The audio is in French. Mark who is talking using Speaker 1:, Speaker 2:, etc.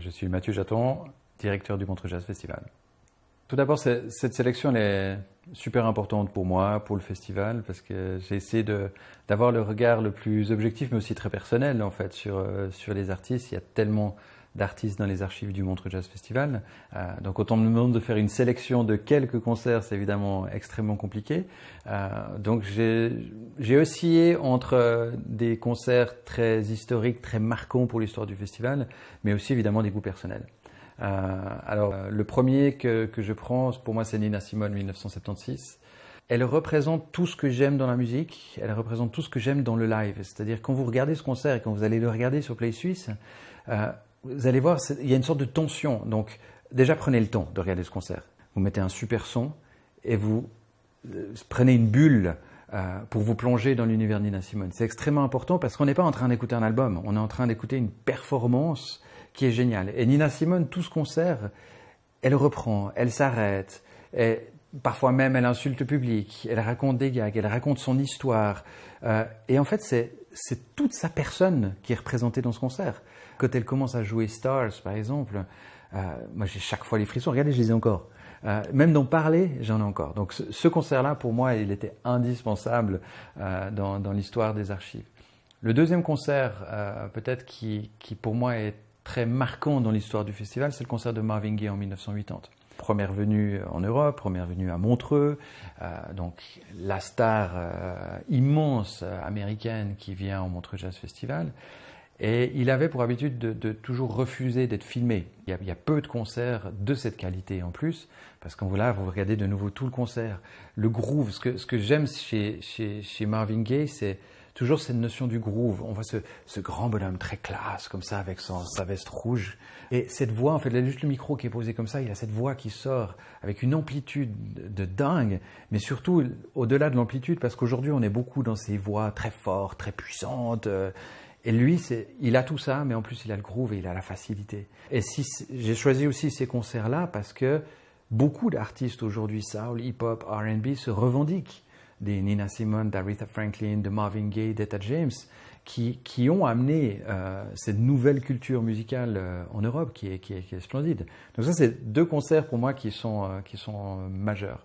Speaker 1: Je suis Mathieu Jaton, directeur du Contre Jazz Festival. Tout d'abord, cette sélection est super importante pour moi, pour le festival, parce que j'ai essayé d'avoir le regard le plus objectif, mais aussi très personnel, en fait, sur, euh, sur les artistes. Il y a tellement d'artistes dans les archives du Montreux Jazz Festival. Euh, donc autant me demande de faire une sélection de quelques concerts, c'est évidemment extrêmement compliqué. Euh, donc j'ai oscillé entre euh, des concerts très historiques, très marquants pour l'histoire du festival, mais aussi évidemment des goûts personnels. alors le premier que, je prends, pour moi c'est Nina Simone 1976. Elle représente tout ce que j'aime dans la musique, elle représente tout ce que j'aime dans le live. C'est-à-dire quand vous regardez ce concert et quand vous allez le regarder sur Play Suisse, vous allez voir, il y a une sorte de tension. Donc, déjà, prenez le temps de regarder ce concert. Vous mettez un super son et vous euh, prenez une bulle euh, pour vous plonger dans l'univers de Nina Simone. C'est extrêmement important parce qu'on n'est pas en train d'écouter un album, on est en train d'écouter une performance qui est géniale. Et Nina Simone, tout ce concert, elle reprend, elle s'arrête, et parfois même elle insulte le public, elle raconte des gags, elle raconte son histoire. Euh, et en fait, c'est c'est toute sa personne qui est représentée dans ce concert. Quand elle commence à jouer Stars, par exemple, euh, moi j'ai chaque fois les frissons. Regardez, je les ai encore. Euh, même d'en parler, j'en ai encore. Donc ce, concert-là, pour moi, il était indispensable euh, dans, l'histoire des archives. Le deuxième concert, peut-être qui, qui pour moi est très marquant dans l'histoire du festival, c'est le concert de Marvin Gaye en 1980 première venue en Europe, première venue à Montreux, euh, donc la star euh, immense euh, américaine qui vient au Montreux Jazz Festival. Et il avait pour habitude de, toujours refuser d'être filmé. Il y, a, peu de concerts de cette qualité en plus, parce qu'en voilà, vous regardez de nouveau tout le concert, le groove. Ce que, ce que j'aime chez, chez Marvin Gaye, c'est toujours cette notion du groove. On voit ce, grand bonhomme très classe, comme ça, avec sa veste rouge. Et cette voix, en fait, il a juste le micro qui est posé comme ça, il a cette voix qui sort avec une amplitude de dingue, mais surtout au-delà de l'amplitude, parce qu'aujourd'hui, on est beaucoup dans ces voix très fortes, très puissantes. Euh, et lui, il a tout ça, mais en plus, il a le groove et il a la facilité. Et si, j'ai choisi aussi ces concerts-là parce que beaucoup d'artistes aujourd'hui, soul, hip-hop, R&B, se revendiquent des Nina Simone, d'Aretha Franklin, de Marvin Gaye, d'Etta James, qui, qui, ont amené euh, cette nouvelle culture musicale euh, en Europe qui est, qui est, qui est splendide. Donc ça, c'est deux concerts pour moi qui sont, euh, qui sont majeurs.